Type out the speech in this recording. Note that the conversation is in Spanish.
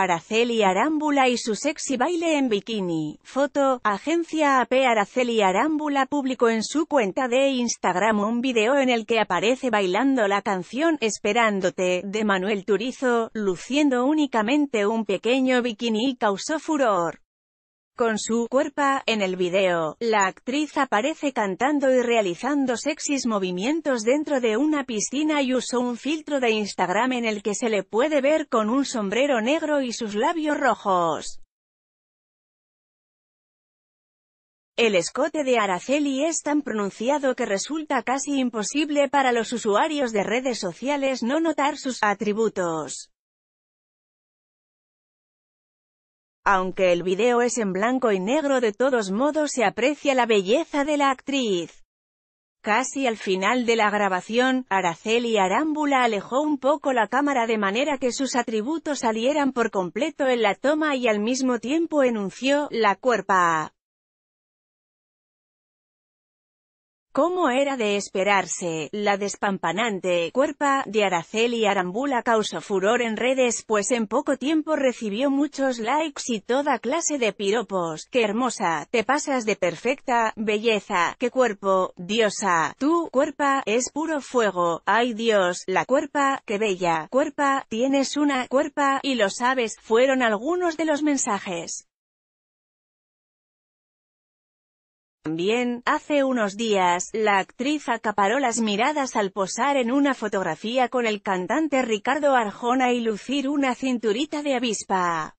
Araceli Arámbula y su sexy baile en bikini. Foto, agencia AP Araceli Arámbula publicó en su cuenta de Instagram un video en el que aparece bailando la canción Esperándote, de Manuel Turizo, luciendo únicamente un pequeño bikini y causó furor con su cuerpo, En el video, la actriz aparece cantando y realizando sexys movimientos dentro de una piscina y usó un filtro de Instagram en el que se le puede ver con un sombrero negro y sus labios rojos. El escote de Araceli es tan pronunciado que resulta casi imposible para los usuarios de redes sociales no notar sus atributos. Aunque el video es en blanco y negro de todos modos se aprecia la belleza de la actriz. Casi al final de la grabación, Araceli Arámbula alejó un poco la cámara de manera que sus atributos salieran por completo en la toma y al mismo tiempo enunció, la cuerpa. ¿Cómo era de esperarse, la despampanante cuerpa de Araceli Arambula causó furor en redes pues en poco tiempo recibió muchos likes y toda clase de piropos. ¡Qué hermosa! ¡Te pasas de perfecta! ¡Belleza! ¡Qué cuerpo! ¡Diosa! ¡Tu cuerpa es puro fuego! ¡Ay Dios! ¡La cuerpa! ¡Qué bella! ¡Cuerpa! ¡Tienes una cuerpa! Y lo sabes, fueron algunos de los mensajes. También, hace unos días, la actriz acaparó las miradas al posar en una fotografía con el cantante Ricardo Arjona y lucir una cinturita de avispa.